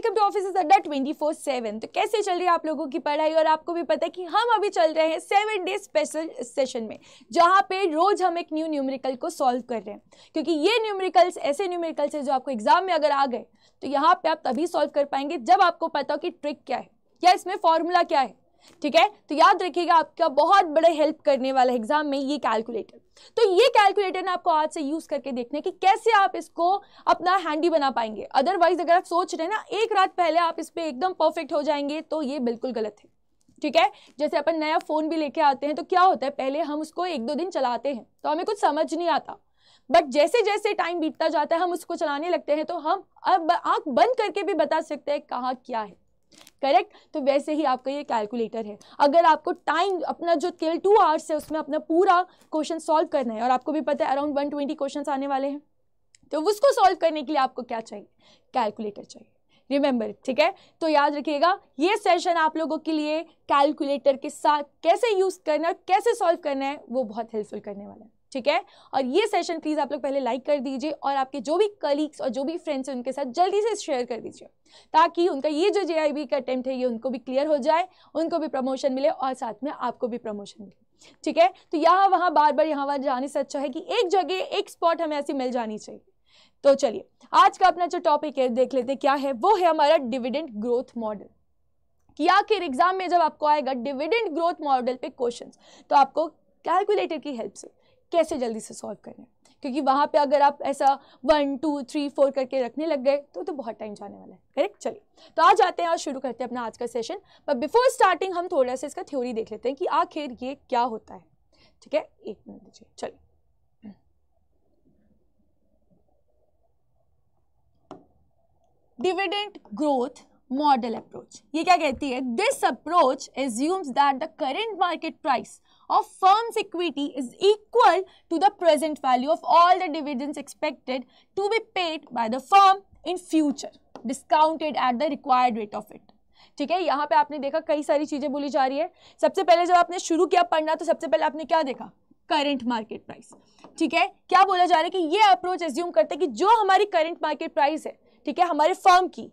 welcome to office Adda twenty four seven तो कैसे चल रही है आप लोगों की पढ़ाई और आपको भी पता है कि हम अभी चल रहे हैं सेवन डे स्पेशल सेशन में जहाँ पे रोज हम एक न्यू न्यूमेरिकल को सॉल्व कर रहे हैं क्योंकि ये न्यूमेरिकल्स ऐसे न्यूमेरिकल्स हैं जो आपको एग्जाम में अगर आ गए तो यहाँ पे आप तभी सॉल्व कर पाएंगे जब आपको पता हो कि ट्रिक क्या है या इसमें फॉर्मूला क्या है ठीक है तो याद रखिएगा आपका बहुत बड़े हेल्प करने वाला एग्जाम में ये कैलकुलेटर तो ये कैलकुलेटर ना आपको आज से यूज करके देखना कि कैसे आप इसको अपना हैंडी बना पाएंगे अदरवाइज अगर आप सोच रहे हैं ना एक रात पहले आप इस पर एकदम परफेक्ट हो जाएंगे तो ये बिल्कुल गलत है ठीक है जैसे अपन नया फ़ोन भी लेके आते हैं तो क्या होता है पहले हम उसको एक दो दिन चलाते हैं तो हमें कुछ समझ नहीं आता बट जैसे जैसे टाइम बीतता जाता है हम उसको चलाने लगते हैं तो हम अब आंख बंद करके भी बता सकते हैं कहाँ क्या है करेक्ट तो वैसे ही आपका ये कैलकुलेटर है अगर आपको टाइम अपना जो केवल टू आवर्स है उसमें अपना पूरा क्वेश्चन सॉल्व करना है और आपको भी पता है अराउंड वन ट्वेंटी क्वेश्चन आने वाले हैं तो उसको सॉल्व करने के लिए आपको क्या चाहिए कैलकुलेटर चाहिए रिमेंबर ठीक है तो याद रखिएगा ये सेशन आप लोगों के लिए कैलकुलेटर के साथ कैसे यूज़ करना है कैसे सॉल्व करना है वो बहुत हेल्पफुल करने वाला है ठीक है और ये सेशन प्लीज़ आप लोग पहले लाइक कर दीजिए और आपके जो भी कलीग्स और जो भी फ्रेंड्स हैं उनके साथ जल्दी से शेयर कर दीजिए ताकि उनका ये जो जे का अटेम्प्ट है ये उनको भी क्लियर हो जाए उनको भी प्रमोशन मिले और साथ में आपको भी प्रमोशन मिले ठीक है तो यहाँ वहाँ बार बार यहाँ वहाँ जाने से अच्छा है कि एक जगह एक स्पॉट हमें ऐसी मिल जानी चाहिए तो चलिए आज का अपना जो टॉपिक है देख लेते हैं क्या है वो है हमारा डिविडेंड ग्रोथ मॉडल कि आखिर एग्जाम में जब आपको आएगा डिविडेंड ग्रोथ मॉडल पे क्वेश्चंस तो आपको कैलकुलेटर की हेल्प से कैसे जल्दी से सॉल्व करें क्योंकि वहाँ पे अगर आप ऐसा वन टू थ्री फोर करके रखने लग गए तो तो बहुत टाइम जाने वाला है करेक्ट चलिए तो आ जाते हैं और शुरू करते हैं अपना आज का सेशन बट बिफोर स्टार्टिंग हम थोड़ा सा इसका थ्योरी देख लेते हैं कि आखिर ये क्या होता है ठीक है एक मिनट दीजिए चलिए डिविडेंट ग्रोथ मॉडल अप्रोच ये क्या कहती है this approach assumes that the current market price of firm's equity is equal to the present value of all the dividends expected to be paid by the firm in future discounted at the required rate of it ठीक है यहाँ पे आपने देखा कई सारी चीजें बोली जा रही है सबसे पहले जब आपने शुरू किया पढ़ना तो सबसे पहले आपने क्या देखा करंट मार्केट प्राइस ठीक है क्या बोला जा रहा है कि ये अप्रोच एज्यूम करते हैं कि जो हमारी करंट मार्केट प्राइस है ठीक है हमारे फर्म की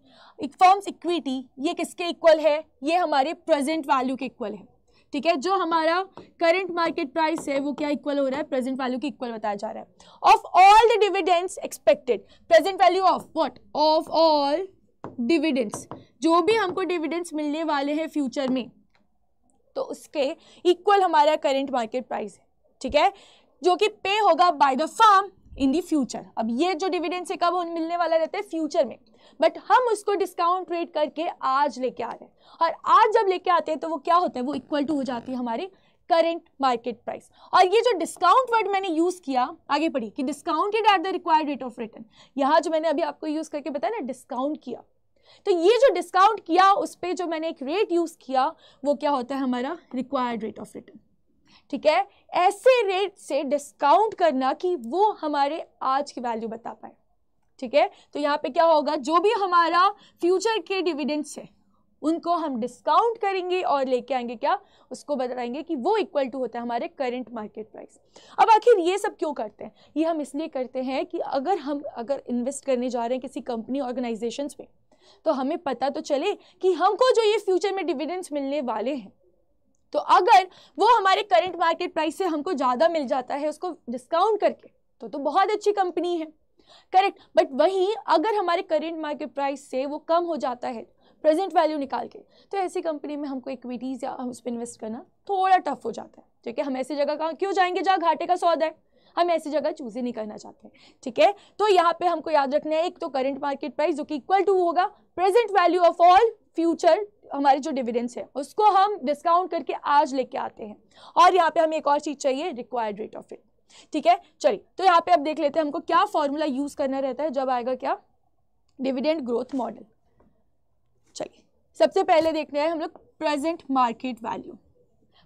फर्म्स इक्विटी ये किसके इक्वल है ये हमारे प्रेजेंट वैल्यू के इक्वल है ठीक है जो हमारा करंट मार्केट प्राइस है वो क्या इक्वल हो रहा है प्रेजेंट वैल्यू के इक्वल बताया जा रहा है of all the dividends expected present value of what of all dividends जो भी हमको डिविडेंड्स मिलने वाले हैं फ्यूचर में तो उसके इक्वल हमारा करंट मार्केट प्राइस है ठीक है जो कि पे होगा by the firm in the future अब ये जो डिविडेंड्स है कब मिलने वाला रहता है फ्यूचर में बट हम उसको डिस्काउंट रेट करके आज लेके आ रहे हैं और आज जब लेके आते हैं तो वो क्या होता है वो इक्वल टू हो जाती है हमारी करेंट मार्केट प्राइस और ये जो डिस्काउंट वर्ड मैंने यूज़ किया आगे पढ़ी कि discounted at the required rate of return यहाँ जो मैंने अभी आपको यूज़ करके बताया ना डिस्काउंट किया तो ये जो डिस्काउंट किया उस पर जो मैंने एक रेट यूज़ किया वो क्या होता है हमारा रिक्वायर्ड रेट ऑफ रिटर्न ठीक है ऐसे रेट से डिस्काउंट करना कि वो हमारे आज की वैल्यू बता पाए ठीक है तो यहाँ पे क्या होगा जो भी हमारा फ्यूचर के डिविडेंड्स है उनको हम डिस्काउंट करेंगे और लेके आएंगे क्या उसको बताएंगे कि वो इक्वल टू होता है हमारे करंट मार्केट प्राइस अब आखिर ये सब क्यों करते हैं ये हम इसलिए करते हैं कि अगर हम अगर इन्वेस्ट करने जा रहे हैं किसी कंपनी ऑर्गेनाइजेशंस में तो हमें पता तो चले कि हमको जो ये फ्यूचर में डिविडेंड्स मिलने वाले हैं तो अगर वो हमारे करंट मार्केट प्राइस से हमको ज़्यादा मिल जाता है उसको डिस्काउंट करके तो तो बहुत अच्छी कंपनी है करेक्ट बट वहीं अगर हमारे करेंट मार्केट प्राइस से वो कम हो जाता है प्रेजेंट वैल्यू निकाल के तो ऐसी कंपनी में हमको इक्विटीज़ या हम उस पर इन्वेस्ट करना थोड़ा टफ हो जाता है ठीक है हम ऐसी जगह कहाँ क्यों जाएंगे जहाँ घाटे का सौदा है हम ऐसी जगह चूज़ ही नहीं करना चाहते ठीक है तो यहाँ पे हमको याद रखना है एक तो करंट मार्केट प्राइस जो कि इक्वल टू होगा present value of all future हमारे जो डिविडेंस है उसको हम डिस्काउंट करके आज लेके आते हैं और यहाँ पे हमें एक और चीज़ चाहिए रिक्वायर्ड रेट ऑफ रिटर्न ठीक है चलिए तो यहाँ पे आप देख लेते हैं हमको क्या फॉर्मूला यूज करना रहता है जब आएगा क्या डिविडेंड ग्रोथ मॉडल चलिए सबसे पहले देखना हैं हम लोग present market value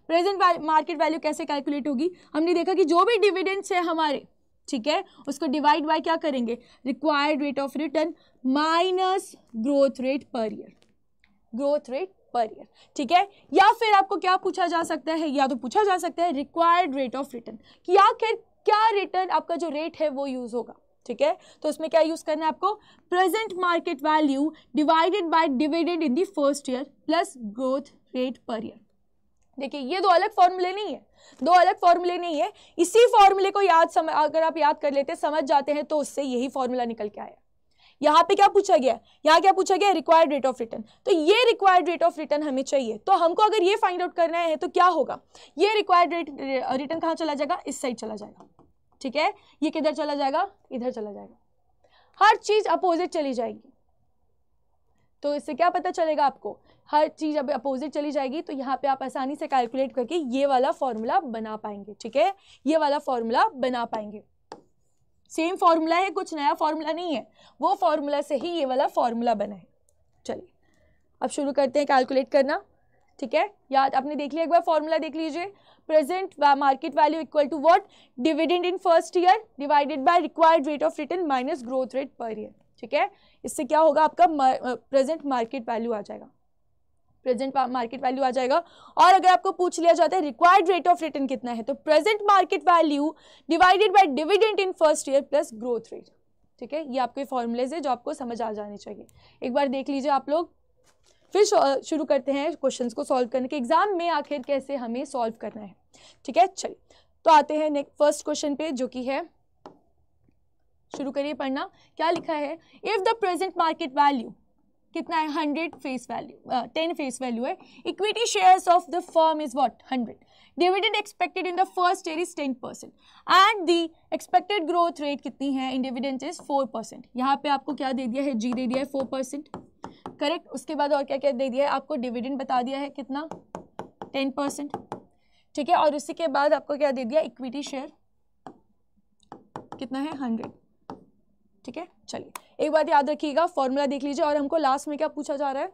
present market value कैसे कैलकुलेट होगी हमने देखा कि जो भी डिविडेंड्स है हमारे ठीक है उसको डिवाइड बाय क्या करेंगे required rate of return minus growth rate per year growth rate per year ठीक है या फिर आपको क्या पूछा जा सकता है या तो पूछा जा सकता है रिक्वायर्ड रेट ऑफ रिटर्न कि आखिर क्या रिटर्न आपका जो रेट है वो यूज़ होगा ठीक है तो इसमें क्या यूज़ करना है आपको present market value divided by dividend in the first year plus growth rate per year देखिए ये दो अलग फॉर्मूले नहीं है दो अलग फॉर्मूले नहीं है इसी फॉर्मूले को याद समझ अगर आप याद कर लेते समझ जाते हैं तो उससे यही फॉर्मूला निकल के आया यहाँ पे क्या पूछा गया यहाँ क्या पूछा गया रिक्वायर्ड रेट ऑफ रिटर्न तो ये रिक्वायर्ड रेट ऑफ रिटर्न हमें चाहिए तो हमको अगर ये फाइंड आउट करना है तो क्या होगा ये रिक्वायर्ड रेट रिटर्न कहाँ चला जाएगा इस साइड चला जाएगा ठीक है ये किधर चला जाएगा इधर चला जाएगा हर चीज़ अपोजिट चली जाएगी तो इससे क्या पता चलेगा आपको हर चीज़ अब अपोजिट चली जाएगी तो यहाँ पे आप आसानी से कैलकुलेट करके ये वाला फॉर्मूला बना पाएंगे ठीक है ये वाला फॉर्मूला बना पाएंगे सेम फार्मूला है कुछ नया फॉर्मूला नहीं है वो फॉर्मूला से ही ये वाला फार्मूला बना है चलिए अब शुरू करते हैं कैलकुलेट करना ठीक है याद आपने देख लिया एक बार फॉर्मूला देख लीजिए present market value equal to what dividend in first year divided by required rate of return minus growth rate per year ठीक है इससे क्या होगा आपका प्रेजेंट मार्केट वैल्यू आ जाएगा प्रेजेंट मार्केट वैल्यू आ जाएगा और अगर आपको पूछ लिया जाता है रिक्वायर्ड रेट ऑफ रिटर्न कितना है तो present market value divided by dividend in first year plus growth rate ठीक है ये आपके फॉर्मूलेज है जो आपको समझ आ जानी चाहिए एक बार देख लीजिए आप लोग फिर शुरू करते हैं क्वेश्चन को सॉल्व करने के एग्जाम में आखिर कैसे हमें सॉल्व करना है ठीक है चलिए तो आते हैं नेक्स्ट फर्स्ट क्वेश्चन पे जो कि है शुरू करिए पढ़ना क्या लिखा है if the present market value कितना है hundred face value ten face value है equity shares of the firm is what hundred dividend expected in the first year is ten percent and the expected growth rate कितनी है in dividend is four percent यहाँ पे आपको क्या दे दिया है जी दे दिया है फोर परसेंट करेक्ट उसके बाद और क्या क्या दे दिया है आपको डिविडेंड बता दिया है कितना टेन परसेंट ठीक है और उसी के बाद आपको क्या दे दिया इक्विटी शेयर कितना है हंड्रेड ठीक है चलिए एक बात याद रखिएगा फॉर्मूला देख लीजिए और हमको लास्ट में क्या पूछा जा रहा है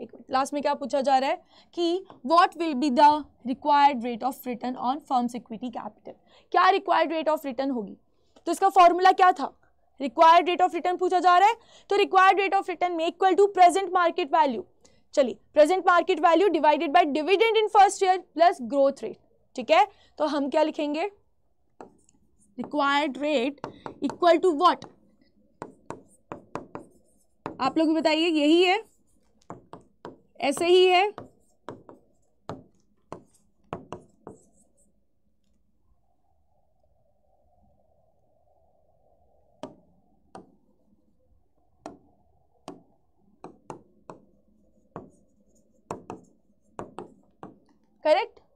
एक लास्ट में क्या पूछा जा रहा है कि what will be the required rate of return on firm's equity capital क्या रिक्वायर्ड रेट ऑफ रिटर्न होगी तो इसका फॉर्मूला क्या था रिक्वायर्ड रेट ऑफ रिटर्न पूछा जा रहा है तो रिक्वायर्ड रेट ऑफ रिटर्न में equal to present market value चलिए present market value divided by dividend in first year plus growth rate ठीक है तो हम क्या लिखेंगे required rate equal to what आप लोग भी बताइए यही है ऐसे ही है करेक्ट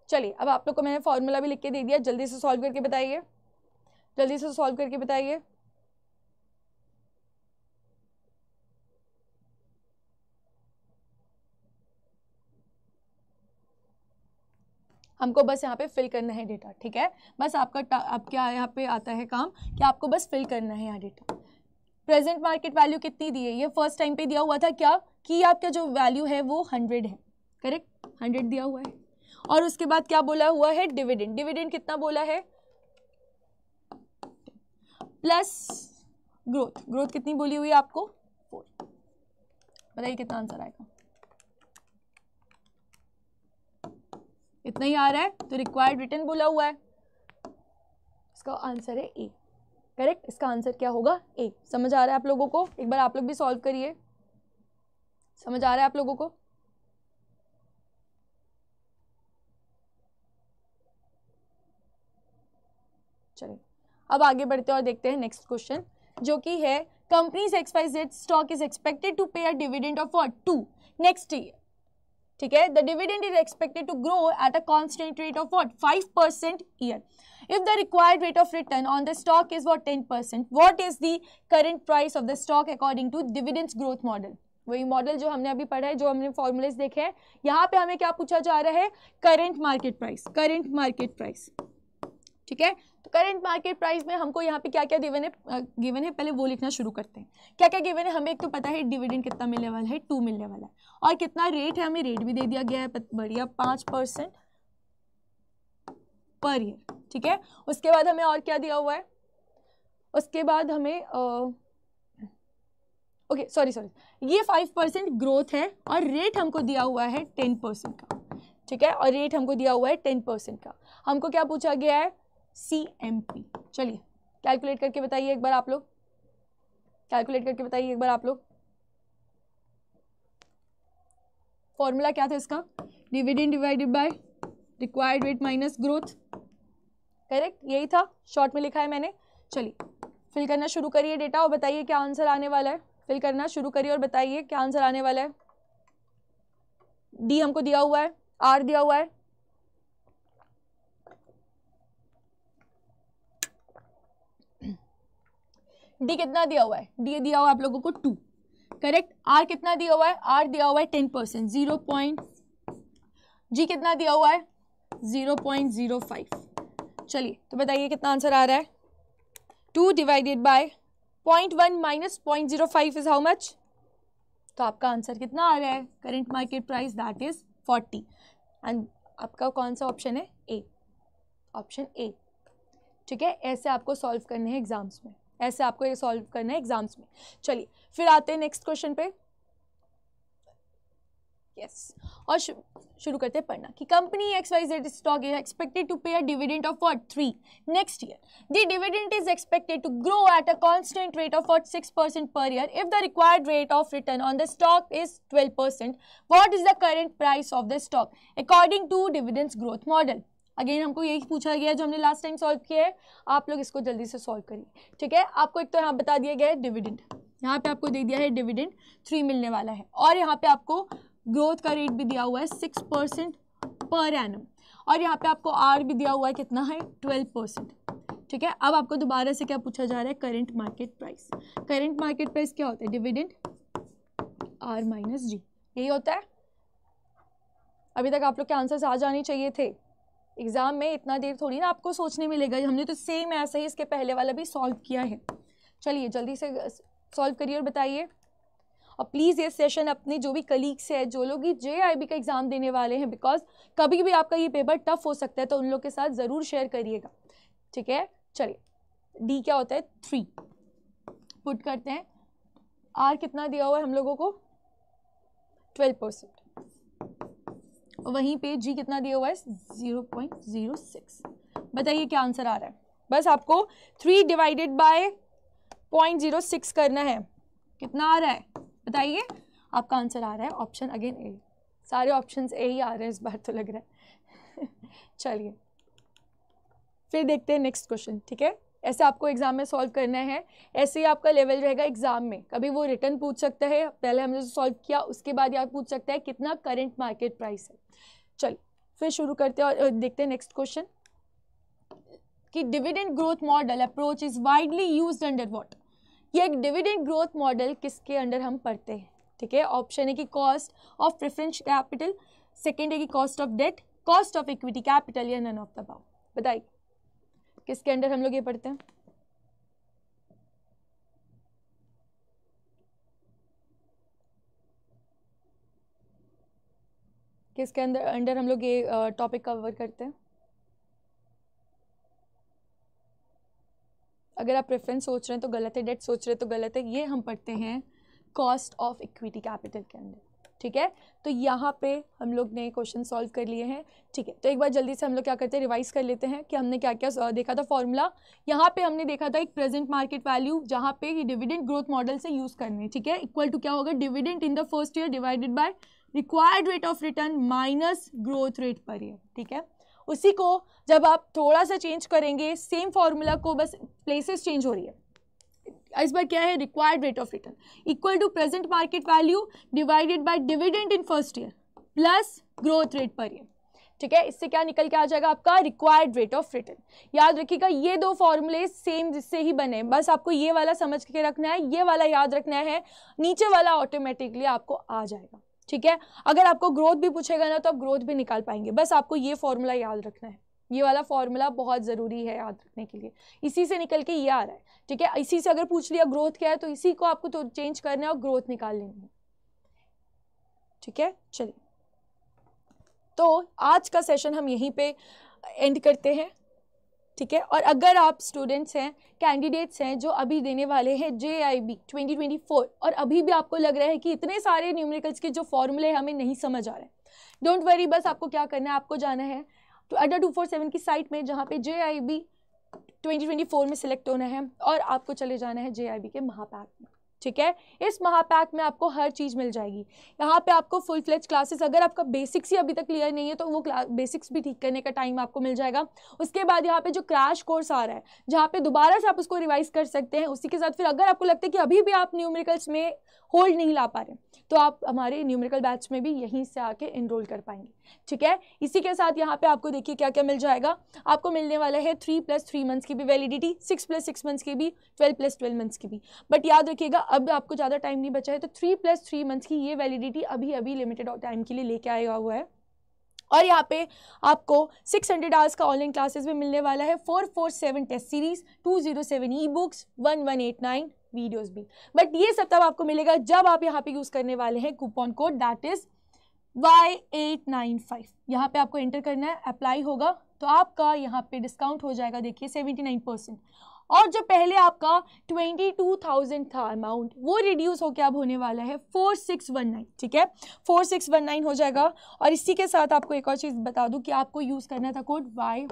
चलिए अब आप लोग को मैंने फॉर्मूला भी लिख के दे दिया जल्दी से सॉल्व करके बताइए जल्दी से सॉल्व करके बताइए हमको बस यहाँ पे फिल करना है डेटा ठीक है बस आपका अब क्या यहाँ पे आता है काम कि आपको बस फिल करना है यहाँ डेटा प्रेजेंट मार्केट वैल्यू कितनी दी है ये फर्स्ट टाइम पे दिया हुआ था क्या कि आपका जो वैल्यू है वो हंड्रेड है करेक्ट हंड्रेड दिया हुआ है और उसके बाद क्या बोला हुआ है डिविडेंड डिविडेंड कितना बोला है प्लस ग्रोथ ग्रोथ कितनी बोली हुई है आपको फोर बताइए कितना आंसर आएगा इतना ही आ रहा है तो रिक्वायर्ड रिटर्न बोला हुआ है इसका आंसर है ए करेक्ट इसका आंसर क्या होगा ए समझ आ रहा है आप लोगों को एक बार आप लोग भी सॉल्व करिए समझ आ रहा है आप लोगों को चलिए अब आगे बढ़ते हैं और देखते हैं नेक्स्ट क्वेश्चन जो कि है company's X Y Z stock is expected to pay a dividend of what two next year ठीक है the dividend is expected to grow at a constant rate of what five percent year if the required rate of return on the stock is what ten percent what is the current price of the stock according to dividends growth model वही model जो हमने अभी पढ़ा है जो हमने formulas देखे हैं यहाँ पे हमें क्या पूछा जा रहा है current market price current market price ठीक है तो करंट मार्केट प्राइस में हमको यहाँ पे क्या क्या गिवन है गिवन है पहले वो लिखना शुरू करते हैं क्या क्या गिवन है हमें एक तो पता है डिविडेंड कितना मिलने वाला है टू मिलने वाला है और कितना रेट है हमें रेट भी दे दिया गया है बढ़िया पाँच परसेंट पर ईयर ठीक है उसके बाद हमें और क्या दिया हुआ है उसके बाद हमें ओके सॉरी सॉरी ये फाइव परसेंट ग्रोथ है और रेट हमको दिया हुआ है टेन परसेंट का ठीक है और रेट हमको दिया हुआ है टेन परसेंट का हमको क्या पूछा गया है सी एम पी चलिए कैलकुलेट करके बताइए एक बार आप लोग कैलकुलेट करके बताइए एक बार आप लोग फॉर्मूला क्या था इसका dividend divided by required rate minus growth correct यही था शॉर्ट में लिखा है मैंने चलिए फिल करना शुरू करिए डेटा और बताइए क्या आंसर आने वाला है फिल करना शुरू करिए और बताइए क्या आंसर आने वाला है डी हमको दिया हुआ है आर दिया हुआ है डी कितना दिया हुआ है डी दिया हुआ है आप लोगों को टू करेक्ट आर कितना दिया हुआ है आर दिया हुआ है टेन परसेंट जीरो पॉइंट जी कितना दिया हुआ है जीरो पॉइंट जीरो फाइव चलिए तो बताइए कितना आंसर आ रहा है two divided by point one minus point zero five is how much तो आपका आंसर कितना आ रहा है current market price that is forty and आपका कौन सा ऑप्शन है ए ऑप्शन ए ठीक है ऐसे आपको सॉल्व करने हैं एग्जाम्स में ऐसे आपको ये सॉल्व करना है एग्जाम्स में चलिए फिर आते हैं नेक्स्ट क्वेश्चन पे यस और शुरू करते हैं पढ़ना कि company X Y Z stock is expected to pay a dividend of what three next year the dividend is expected to grow at a constant rate of what six percent per year if the required rate of return on the stock is twelve percent what is the current price of the stock according to dividends growth model again हमको यही पूछा गया जो हमने last time solve किया है आप लोग इसको जल्दी से सॉल्व करिए ठीक है आपको एक तो यहाँ बता दिया गया है डिविडेंड यहाँ पे आपको दे दिया है डिविडेंड थ्री मिलने वाला है और यहाँ पे आपको ग्रोथ का रेट भी दिया हुआ है सिक्स परसेंट पर एनम और यहाँ पे आपको आर भी दिया हुआ है कितना है ट्वेल्व परसेंट ठीक है अब आपको दोबारा से क्या पूछा जा रहा है current market price current market price क्या होता है डिविडेंड आर माइनस जी यही होता है अभी तक आप लोग के आंसर्स आ जाने चाहिए थे एग्ज़ाम में इतना देर थोड़ी ना आपको सोचने मिलेगा हमने तो सेम ऐसा ही इसके पहले वाला भी सॉल्व किया है चलिए जल्दी से सॉल्व करिए और बताइए और प्लीज़ ये सेशन अपने जो भी कलीग्स है जो लोग जे आई का एग्ज़ाम देने वाले हैं बिकॉज कभी भी आपका ये पेपर टफ हो सकता है तो उन लोग के साथ ज़रूर शेयर करिएगा ठीक है चलिए डी क्या होता है थ्री पुट करते हैं आर कितना दिया हुआ है हम लोगों को ट्वेल्व परसेंट वहीं पे जी कितना दिया हुआ है जीरो पॉइंट जीरो सिक्स बताइए क्या आंसर आ रहा है बस आपको three divided by point zero six करना है कितना आ रहा है बताइए आपका आंसर आ रहा है ऑप्शन अगेन ए सारे ऑप्शन ए ही आ रहे हैं इस बार तो लग रहा है चलिए फिर देखते हैं नेक्स्ट क्वेश्चन ठीक है ऐसे आपको एग्ज़ाम में सॉल्व करना है ऐसे ही आपका लेवल रहेगा एग्ज़ाम में कभी वो रिटर्न पूछ सकता है पहले हमने जो सॉल्व किया उसके बाद ये पूछ सकता है कितना करंट मार्केट प्राइस है चलो फिर शुरू करते हैं और देखते हैं नेक्स्ट क्वेश्चन कि dividend growth model approach is widely use under what ये एक डिविडेंड ग्रोथ मॉडल किसके अंडर हम पढ़ते हैं ठीक है ऑप्शन है कि cost of preference capital second है कि cost of debt cost of equity capital या नन ऑफ द बताइए किसके अंडर हम लोग ये पढ़ते हैं किसके अंदर अंडर हम लोग ये टॉपिक कवर करते हैं अगर आप प्रेफरेंस सोच रहे हैं तो गलत है डेट सोच रहे हैं तो गलत है ये हम पढ़ते हैं कॉस्ट ऑफ इक्विटी कैपिटल के अंदर ठीक है तो यहाँ पे हम लोग ने क्वेश्चन सॉल्व कर लिए हैं ठीक है तो एक बार जल्दी से हम लोग क्या करते हैं रिवाइज कर लेते हैं कि हमने क्या क्या देखा था फॉर्मूला यहाँ पे हमने देखा था एक प्रेजेंट मार्केट वैल्यू जहाँ पे ये डिविडेंड ग्रोथ मॉडल से यूज़ करनी है ठीक है इक्वल टू क्या होगा dividend in the first year divided by required rate of return minus growth rate per year ठीक है उसी को जब आप थोड़ा सा चेंज करेंगे सेम फार्मूला को बस प्लेसेस चेंज हो रही है इस बार क्या है required rate of return equal to present market value divided by dividend in first year plus growth rate per year ठीक है इससे क्या निकल के आ जाएगा आपका रिक्वायर्ड रेट ऑफ रिटर्न याद रखिएगा ये दो फॉर्मूले सेम जिससे ही बने बस आपको ये वाला समझ के रखना है ये वाला याद रखना है नीचे वाला ऑटोमेटिकली आपको आ जाएगा ठीक है अगर आपको ग्रोथ भी पूछेगा ना तो आप ग्रोथ भी निकाल पाएंगे बस आपको ये फॉर्मूला याद रखना है ये वाला फॉर्मूला बहुत ज़रूरी है याद रखने के लिए इसी से निकल के ये आ रहा है ठीक है इसी से अगर पूछ लिया ग्रोथ क्या है तो इसी को आपको तो चेंज करना है और ग्रोथ निकाल लेनी है ठीक है चलिए तो आज का सेशन हम यहीं पे एंड करते हैं ठीक है और अगर आप स्टूडेंट्स हैं कैंडिडेट्स हैं जो अभी देने वाले हैं J I B twenty twenty four और अभी भी आपको लग रहा है कि इतने सारे न्यूमेरिकल्स के जो फॉर्मूले हमें नहीं समझ आ रहे हैं डोंट वरी बस आपको क्या करना है आपको जाना है तो अड्डा टू फोर सेवन की साइट में जहाँ पे J I B twenty twenty four में सिलेक्ट होना है और आपको चले जाना है जे आई बी के महापैक में ठीक है इस महापैक में आपको हर चीज़ मिल जाएगी यहाँ पे आपको फुल फ्लेज क्लासेस अगर आपका बेसिक्स ही अभी तक क्लियर नहीं है तो वो बेसिक्स भी ठीक करने का टाइम आपको मिल जाएगा उसके बाद यहाँ पे जो क्रैश कोर्स आ रहा है जहाँ पे दोबारा से आप उसको रिवाइज कर सकते हैं उसी के साथ फिर अगर आपको लगता है कि अभी भी आप न्यूमेरिकल्स में होल्ड नहीं ला पा रहे तो आप हमारे न्यूमेरिकल बैच में भी यहीं से आके इनरोल कर पाएंगे ठीक है इसी के साथ यहाँ पे आपको देखिए क्या क्या मिल जाएगा आपको मिलने वाला है थ्री प्लस थ्री मंथ्स की भी validity six plus six months की भी ट्वेल्व प्लस ट्वेल्व मंथ्स की भी बट याद रखिएगा अब आपको ज़्यादा टाइम नहीं बचा है तो थ्री प्लस थ्री मंथ्स की ये वैलिडिटी अभी अभी लिमिटेड टाइम के लिए लेके आया हुआ है और यहाँ पे आपको 600 हंड्रेड आवर्स का ऑनलाइन क्लासेस भी मिलने वाला है 447 test series 207 e books one videos भी बट ये सब तब आपको मिलेगा जब आप यहाँ पे यूज़ करने वाले हैं coupon code that is Y eight nine five यहाँ पे आपको एंटर करना है अप्लाई होगा तो आपका यहाँ पे डिस्काउंट हो जाएगा देखिए सेवेंटी नाइन परसेंट और जो पहले आपका ट्वेंटी टू थाउजेंड था अमाउंट वो रिड्यूस होकर अब होने वाला है फोर सिक्स वन नाइन ठीक है फोर सिक्स वन नाइन हो जाएगा और इसी के साथ आपको एक और चीज़ बता दूँ कि आपको यूज़ करना था code Y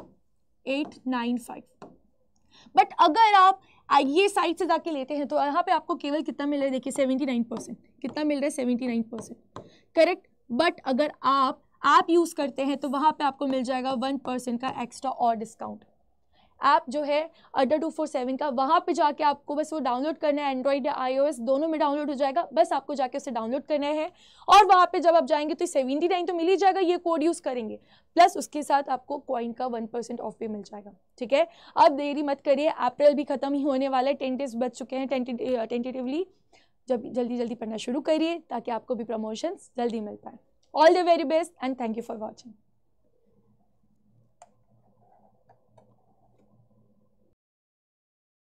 eight nine five but अगर आप ये साइड से जाके लेते हैं तो यहाँ पे आपको केवल कितना मिल रहा है देखिए सेवेंटी नाइन परसेंट कितना मिल रहा है seventy nine percent correct but अगर आप आप यूज़ करते हैं तो वहाँ पे आपको मिल जाएगा वन परसेंट का एक्स्ट्रा और डिस्काउंट ऐप जो है अड्डा टू फोर सेवन का वहाँ पर जाके आपको बस वो डाउनलोड करना है एंड्रॉइड या आई दोनों में डाउनलोड हो जाएगा बस आपको जाके उसे डाउनलोड करना है और वहाँ पर जब आप जाएंगे तो सेवेंटी नाइन तो मिल ही जाएगा ये कोड यूज़ करेंगे प्लस उसके साथ आपको कॉइन का वन परसेंट ऑफ भी मिल जाएगा ठीक है अब देरी मत करिए अप्रैल भी खत्म ही होने वाला है टेन डेज बच चुके हैं टेंटेटिवली जब जल्दी जल्दी पढ़ना शुरू करिए ताकि आपको भी प्रमोशंस जल्दी मिल पाए all the very best and thank you for watching